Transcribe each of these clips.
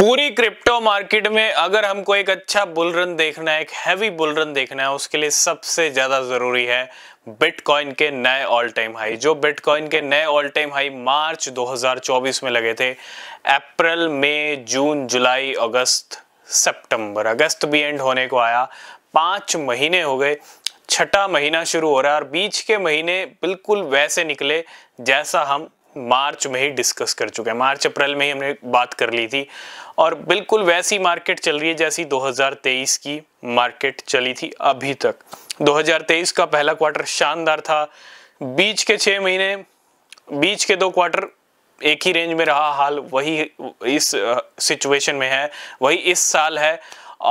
पूरी crypto market में अगर हमको एक अच्छा बुलरन देखना है एक हैवी बुलरन देखना है उसके लिए सबसे ज़्यादा ज़रूरी है बिटकॉइन के नए ऑल टाइम हाई जो बिटकॉइन के नए ऑल टाइम हाई मार्च 2024 में लगे थे अप्रैल मई जून जुलाई अगस्त सितंबर अगस्त भी एंड होने को आया पाँच महीने हो गए छठा महीना शुरू हो रहा है और बीच के महीने बिल्कुल वैसे निकले जैसा हम मार्च में ही डिस्कस कर चुके हैं मार्च अप्रैल में ही हमने बात कर ली थी और बिल्कुल वैसी मार्केट चल रही है जैसी 2023 की मार्केट चली थी अभी तक 2023 का पहला क्वार्टर शानदार था बीच के छः महीने बीच के दो क्वार्टर एक ही रेंज में रहा हाल वही इस सिचुएशन में है वही इस साल है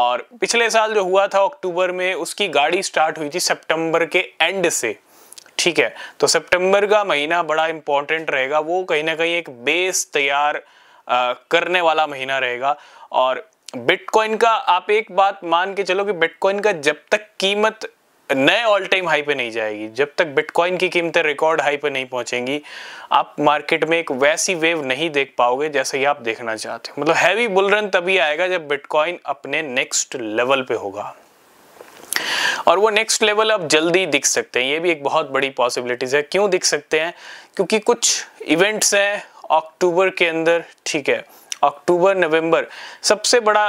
और पिछले साल जो हुआ था अक्टूबर में उसकी गाड़ी स्टार्ट हुई थी सितंबर के एंड से ठीक है तो सितंबर का महीना बड़ा इंपॉर्टेंट रहेगा वो कहीं ना कहीं एक बेस तैयार करने वाला महीना रहेगा और बिटकॉइन का आप एक बात मान के चलो कि बिटकॉइन का जब तक कीमत नए ऑल टाइम हाई पे नहीं जाएगी जब तक बिटकॉइन की कीमतें रिकॉर्ड हाई पे नहीं पहुंचेंगी आप मार्केट में एक वैसी वेव नहीं देख पाओगे जैसे ही आप देखना चाहते हो मतलब हैवी बुलरन तभी आएगा जब बिटकॉइन अपने नेक्स्ट लेवल पे होगा और वो नेक्स्ट लेवल अब जल्दी दिख सकते हैं ये भी एक बहुत बड़ी पॉसिबिलिटीज़ है क्यों दिख सकते हैं क्योंकि कुछ इवेंट्स हैं अक्टूबर के अंदर ठीक है अक्टूबर नवंबर सबसे बड़ा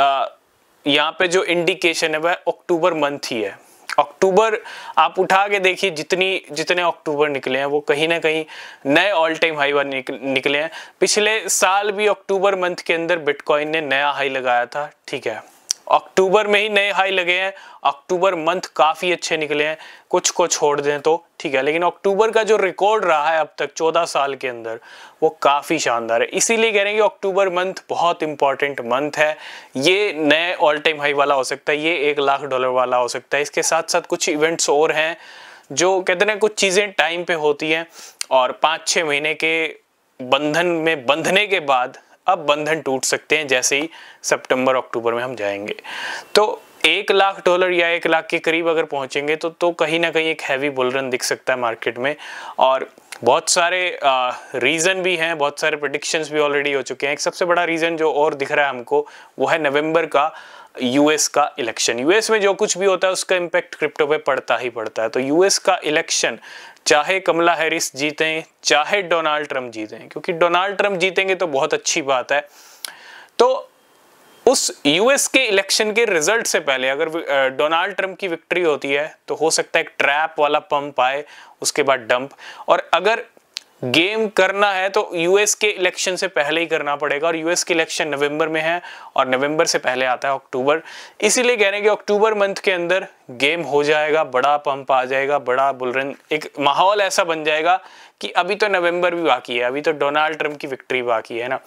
यहाँ पे जो इंडिकेशन है वह अक्टूबर मंथ ही है अक्टूबर आप उठा के देखिए जितनी जितने अक्टूबर निकले हैं वो कहीं ना कहीं नए ऑल टाइम हाई पर निकले हैं पिछले साल भी अक्टूबर मंथ के अंदर बिटकॉइन ने नया हाई लगाया था ठीक है अक्टूबर में ही नए हाई लगे हैं अक्टूबर मंथ काफ़ी अच्छे निकले हैं कुछ को छोड़ दें तो ठीक है लेकिन अक्टूबर का जो रिकॉर्ड रहा है अब तक 14 साल के अंदर वो काफ़ी शानदार है इसीलिए कह रहे हैं कि अक्टूबर मंथ बहुत इंपॉर्टेंट मंथ है ये नए ऑल टाइम हाई वाला हो सकता है ये एक लाख डॉलर वाला हो सकता है इसके साथ साथ कुछ इवेंट्स और हैं जो कहते हैं कुछ चीज़ें टाइम पे होती हैं और पाँच छः महीने के बंधन में बंधने के बाद अब बंधन टूट सकते हैं जैसे ही सितंबर अक्टूबर में हम जाएंगे तो एक लाख डॉलर या एक लाख के करीब अगर पहुंचेंगे तो तो कहीं ना कहीं एक हैवी बुलरन दिख सकता है मार्केट में और बहुत सारे रीज़न भी हैं बहुत सारे प्रडिक्शंस भी ऑलरेडी हो चुके हैं एक सबसे बड़ा रीज़न जो और दिख रहा है हमको वो है नवंबर का यूएस का इलेक्शन यूएस में जो कुछ भी होता है उसका इम्पैक्ट क्रिप्टो पे पड़ता ही पड़ता है तो यूएस का इलेक्शन चाहे कमला हैरिस जीतें चाहे डोनाल्ड ट्रंप जीतें क्योंकि डोनाल्ड ट्रंप जीतेंगे तो बहुत अच्छी बात है तो उस यूएस के इलेक्शन के रिजल्ट से पहले अगर डोनाल्ड ट्रंप की विक्ट्री होती है तो हो सकता है एक ट्रैप वाला पंप आए उसके बाद डंप और अगर गेम करना है तो यूएस के इलेक्शन से पहले ही करना पड़ेगा और यूएस के इलेक्शन नवंबर में है और नवंबर से पहले आता है अक्टूबर इसीलिए कह रहे हैं कि अक्टूबर मंथ के अंदर गेम हो जाएगा बड़ा पंप आ जाएगा बड़ा बुलरन एक माहौल ऐसा बन जाएगा कि अभी तो नवंबर भी बाकी है अभी तो डोनाल्ड ट्रम्प की विक्ट्री बाकी है ना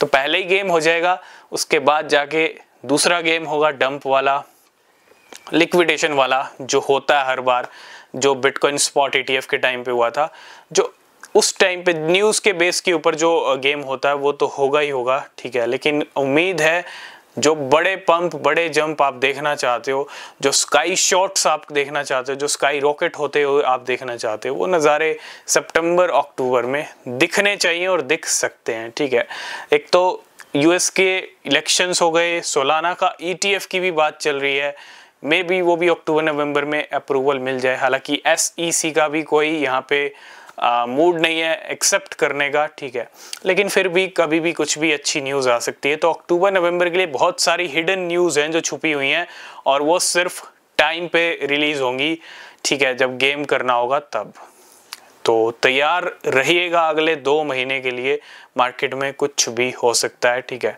तो पहले ही गेम हो जाएगा उसके बाद जाके दूसरा गेम होगा डंप वाला लिक्विडेशन वाला जो होता है हर बार जो बिटकॉइन स्पॉट ईटीएफ e के टाइम पे हुआ था जो उस टाइम पे न्यूज़ के बेस के ऊपर जो गेम होता है वो तो होगा ही होगा ठीक है लेकिन उम्मीद है जो बड़े पंप बड़े जंप आप देखना चाहते हो जो स्काई शॉट्स आप देखना चाहते हो जो स्काई रॉकेट होते हुए हो आप देखना चाहते हो वो नज़ारे सितंबर अक्टूबर में दिखने चाहिए और दिख सकते हैं ठीक है एक तो यूएस के इलेक्शंस हो गए सोलाना का ईटीएफ e की भी बात चल रही है मे बी वो भी अक्टूबर नवंबर में अप्रूवल मिल जाए हालांकि एस e का भी कोई यहाँ पे मूड नहीं है एक्सेप्ट करने का ठीक है लेकिन फिर भी कभी भी कुछ भी अच्छी न्यूज़ आ सकती है तो अक्टूबर नवंबर के लिए बहुत सारी हिडन न्यूज़ हैं जो छुपी हुई हैं और वो सिर्फ टाइम पे रिलीज़ होंगी ठीक है जब गेम करना होगा तब तो तैयार रहिएगा अगले दो महीने के लिए मार्केट में कुछ भी हो सकता है ठीक है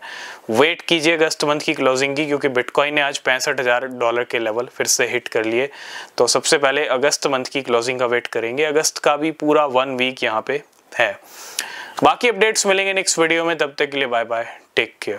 वेट कीजिए अगस्त मंथ की क्लोजिंग की क्योंकि बिटकॉइन ने आज पैंसठ हज़ार डॉलर के लेवल फिर से हिट कर लिए तो सबसे पहले अगस्त मंथ की क्लोजिंग का वेट करेंगे अगस्त का भी पूरा वन वीक यहाँ पे है बाकी अपडेट्स मिलेंगे नेक्स्ट वीडियो में तब तक के लिए बाय बाय टेक केयर